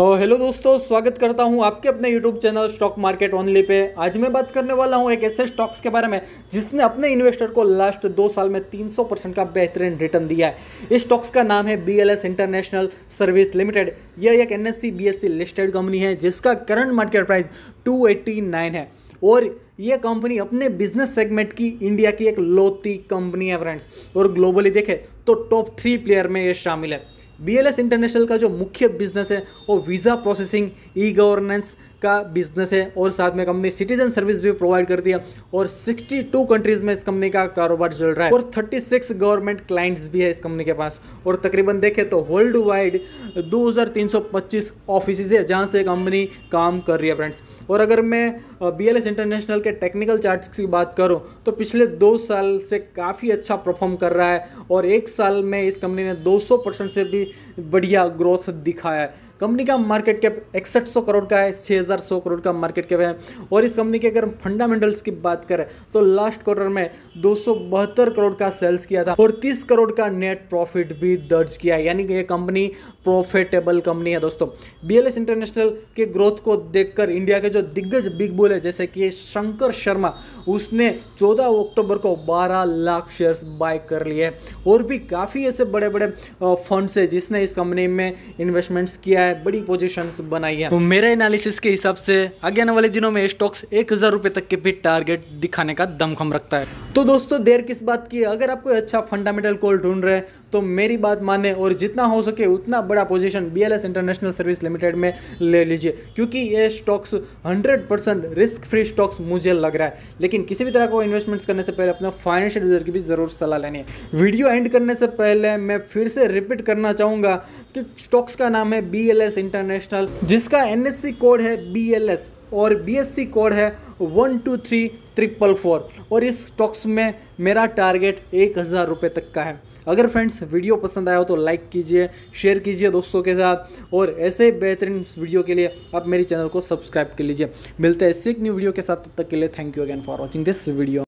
hello तो दोस्तों स्वागत करता हूं आपके अपने YouTube channel stock market only पे आज मैं बात करने वाला हूं एक ऐसे स्टॉक्स के बारे में जिसने अपने इन्वेस्टर को लास्ट दो साल में 300 परसेंट का बेहतरीन रिटर्न दिया है इस स्टॉक्स का नाम है बी इंटरनेशनल सर्विस लिमिटेड यह एक एन एस लिस्टेड कंपनी है जिसका करंट मार्केट प्राइस टू है और ये कंपनी अपने बिजनेस सेगमेंट की इंडिया की एक लौती कंपनी है फ्रेंड्स और ग्लोबली देखें तो टॉप थ्री प्लेयर में ये शामिल है बी इंटरनेशनल का जो मुख्य बिजनेस है वो वीज़ा प्रोसेसिंग ई गवर्नेंस का बिजनेस है और साथ में कंपनी सिटीजन सर्विस भी प्रोवाइड करती है और 62 कंट्रीज में इस कंपनी का कारोबार चल रहा है और 36 गवर्नमेंट क्लाइंट्स भी है इस कंपनी के पास और तकरीबन देखें तो वर्ल्ड वाइड 2325 ऑफिसेज है जहाँ से कंपनी काम कर रही है फ्रेंड्स और अगर मैं बी इंटरनेशनल के टेक्निकल चार्ट की बात करूँ तो पिछले दो साल से काफ़ी अच्छा परफॉर्म कर रहा है और एक साल में इस कंपनी ने दो परसेंट से भी बढ़िया ग्रोथ दिखाया है कंपनी का मार्केट कैप इकसठ सौ करोड़ का है छः हज़ार सौ करोड़ का मार्केट कैप है और इस कंपनी के अगर फंडामेंटल्स की बात करें तो लास्ट क्वार्टर में दो करोड़ का सेल्स किया था और तीस करोड़ का नेट प्रॉफिट भी दर्ज किया यानी कि यह कंपनी प्रॉफिटेबल कंपनी है दोस्तों बी इंटरनेशनल के ग्रोथ को देखकर इंडिया के जो दिग्गज बिग बुल है जैसे कि शंकर शर्मा उसने 14 अक्टूबर को 12 लाख शेयर्स बाय कर लिए और भी काफ़ी ऐसे बड़े बड़े फंड्स है जिसने इस कंपनी में इन्वेस्टमेंट्स किया है है बड़ी पोजिशन बनाई है तो मेरे एनालिसिस के हिसाब से आगे आने वाले दिनों में स्टॉक्स एक हजार रुपए तक के भी टारगेट दिखाने का दमखम रखता है तो दोस्तों देर किस बात की अगर आप कोई अच्छा फंडामेंटल कॉल ढूंढ रहे हैं तो मेरी बात माने और जितना हो सके उतना बड़ा position B international service limited में ले लीजिए क्योंकि ये स्टॉक्स 100% रिस्क फ्री स्टॉक्स मुझे लग रहा है लेकिन किसी भी तरह को इन्वेस्टमेंट्स करने से पहले अपना फाइनेंशियल एडवाइजर की भी ज़रूर सलाह लेनी है वीडियो एंड करने से पहले मैं फिर से रिपीट करना चाहूंगा कि स्टॉक्स का नाम है बी एस इंटरनेशनल जिसका एनएससी कोड है बी और बीएससी कोड है one two three triple four और इस स्टॉक्स में मेरा टारगेट एक हज़ार रुपये तक का है अगर फ्रेंड्स वीडियो पसंद आया हो तो लाइक कीजिए शेयर कीजिए दोस्तों के साथ और ऐसे बेहतरीन वीडियो के लिए आप मेरे चैनल को सब्सक्राइब कर लीजिए मिलते हैं ऐसे एक न्यू वीडियो के साथ तब तक के लिए thank you again for watching this video